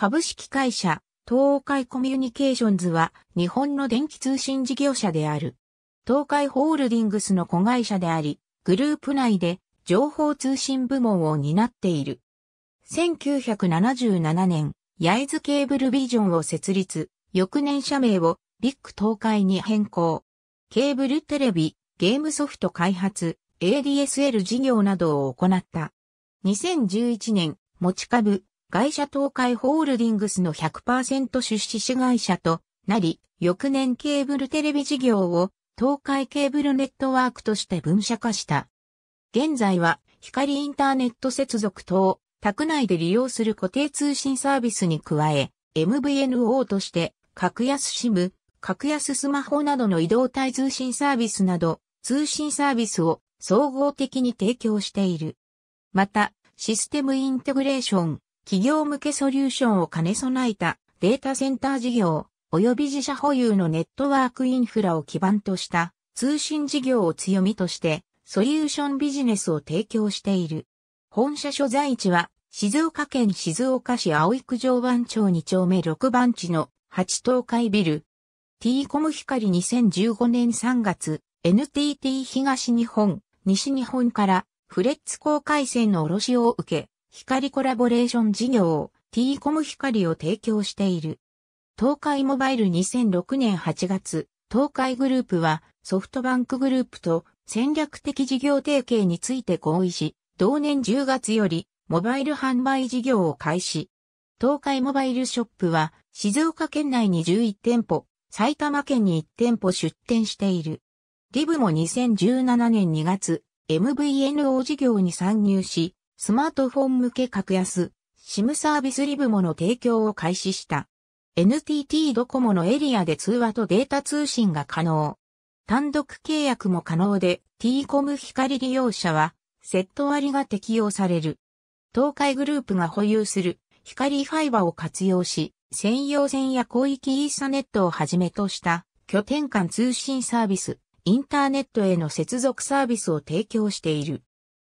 株式会社、東海コミュニケーションズは日本の電気通信事業者である。東海ホールディングスの子会社であり、グループ内で情報通信部門を担っている。1977年、重津ケーブルビジョンを設立、翌年社名をビッグ東海に変更。ケーブルテレビ、ゲームソフト開発、ADSL 事業などを行った。2011年、持ち株会社東海ホールディングスの100%出資子会社となり、翌年ケーブルテレビ事業を東海ケーブルネットワークとして分社化した。現在は光インターネット接続等、宅内で利用する固定通信サービスに加え、MVNO として格安 SIM、格安スマホなどの移動体通信サービスなど、通信サービスを総合的に提供している。また、システムインテグレーション、企業向けソリューションを兼ね備えたデータセンター事業、及び自社保有のネットワークインフラを基盤とした通信事業を強みとしてソリューションビジネスを提供している。本社所在地は静岡県静岡市井区上番町2丁目6番地の8東海ビル。t コム光2015年3月 NTT 東日本、西日本からフレッツ公回線の卸を受け、光コラボレーション事業、t コム光を提供している。東海モバイル2006年8月、東海グループはソフトバンクグループと戦略的事業提携について合意し、同年10月よりモバイル販売事業を開始。東海モバイルショップは静岡県内に11店舗、埼玉県に1店舗出店している。リブも2017年2月、MVNO 事業に参入し、スマートフォン向け格安、SIM サービスリブモの提供を開始した。NTT ドコモのエリアで通話とデータ通信が可能。単独契約も可能で t コム光利用者はセット割が適用される。東海グループが保有する光ファイバを活用し、専用線や広域イーサネットをはじめとした拠点間通信サービス、インターネットへの接続サービスを提供している。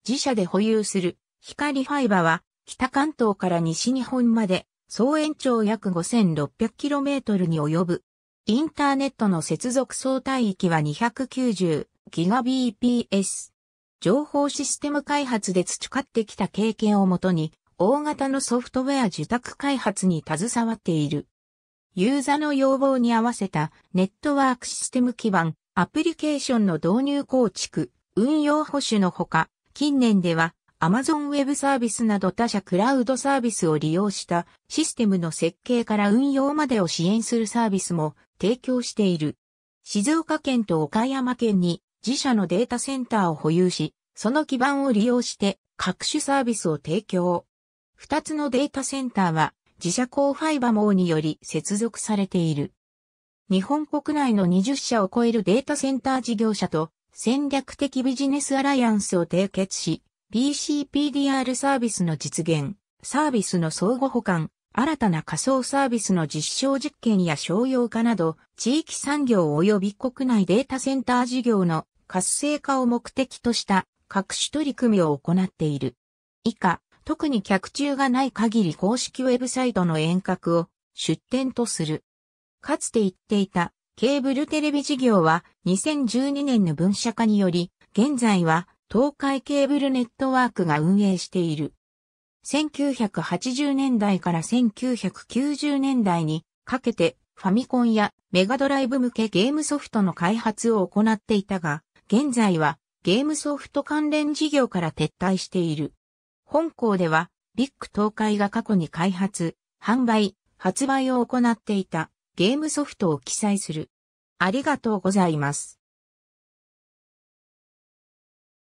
自社で保有する光ファイバは、北関東から西日本まで、総延長約 5600km に及ぶ。インターネットの接続総帯域は 290GBps。情報システム開発で培ってきた経験をもとに、大型のソフトウェア受託開発に携わっている。ユーザの要望に合わせたネットワークシステム基盤、アプリケーションの導入構築、運用保守のほか、近年では Amazon Web サービスなど他社クラウドサービスを利用したシステムの設計から運用までを支援するサービスも提供している。静岡県と岡山県に自社のデータセンターを保有し、その基盤を利用して各種サービスを提供。二つのデータセンターは自社高ファイバ網により接続されている。日本国内の20社を超えるデータセンター事業者と戦略的ビジネスアライアンスを締結し、BCPDR サービスの実現、サービスの相互補完、新たな仮想サービスの実証実験や商用化など、地域産業及び国内データセンター事業の活性化を目的とした各種取り組みを行っている。以下、特に客中がない限り公式ウェブサイトの遠隔を出展とする。かつて言っていたケーブルテレビ事業は2012年の分社化により、現在は東海ケーブルネットワークが運営している。1980年代から1990年代にかけてファミコンやメガドライブ向けゲームソフトの開発を行っていたが、現在はゲームソフト関連事業から撤退している。本校ではビッグ東海が過去に開発、販売、発売を行っていたゲームソフトを記載する。ありがとうございます。